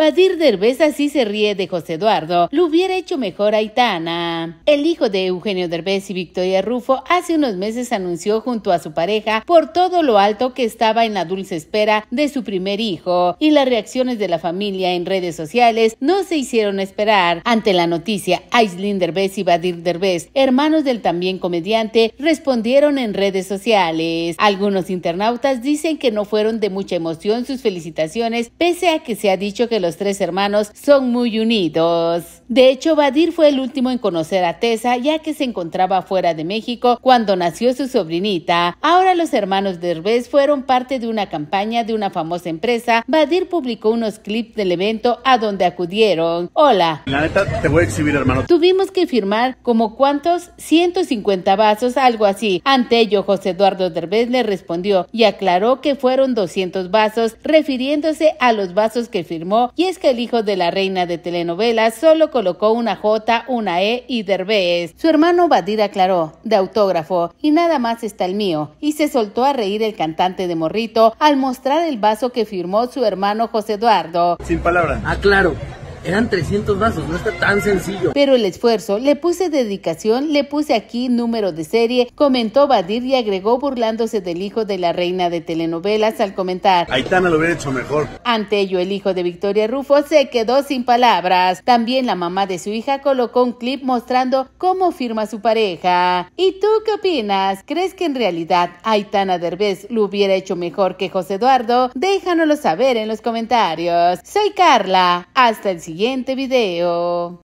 Badir Derbez así se ríe de José Eduardo. Lo hubiera hecho mejor Aitana. El hijo de Eugenio Derbez y Victoria Rufo hace unos meses anunció junto a su pareja por todo lo alto que estaba en la dulce espera de su primer hijo y las reacciones de la familia en redes sociales no se hicieron esperar. Ante la noticia, Aislin Derbez y Badir Derbez, hermanos del también comediante, respondieron en redes sociales. Algunos internautas dicen que no fueron de mucha emoción sus felicitaciones pese a que se ha dicho que los los tres hermanos son muy unidos. De hecho, Badir fue el último en conocer a Tessa ya que se encontraba fuera de México cuando nació su sobrinita. Ahora los hermanos Derbez fueron parte de una campaña de una famosa empresa. Badir publicó unos clips del evento a donde acudieron. Hola. La neta te voy a exhibir, hermano. Tuvimos que firmar como cuántos 150 vasos, algo así. Ante ello, José Eduardo Derbez le respondió y aclaró que fueron 200 vasos, refiriéndose a los vasos que firmó y es que el hijo de la reina de telenovelas solo colocó una J, una E y Derbez. Su hermano Badir aclaró, de autógrafo, y nada más está el mío. Y se soltó a reír el cantante de Morrito al mostrar el vaso que firmó su hermano José Eduardo. Sin palabras. Aclaro. Ah, eran 300 vasos, no está tan sencillo. Pero el esfuerzo, le puse dedicación, le puse aquí número de serie, comentó Badir y agregó burlándose del hijo de la reina de telenovelas al comentar. Aitana lo hubiera hecho mejor. Ante ello, el hijo de Victoria Rufo se quedó sin palabras. También la mamá de su hija colocó un clip mostrando cómo firma su pareja. ¿Y tú qué opinas? ¿Crees que en realidad Aitana Derbez lo hubiera hecho mejor que José Eduardo? Déjanoslo saber en los comentarios. Soy Carla. Hasta el siguiente siguiente video.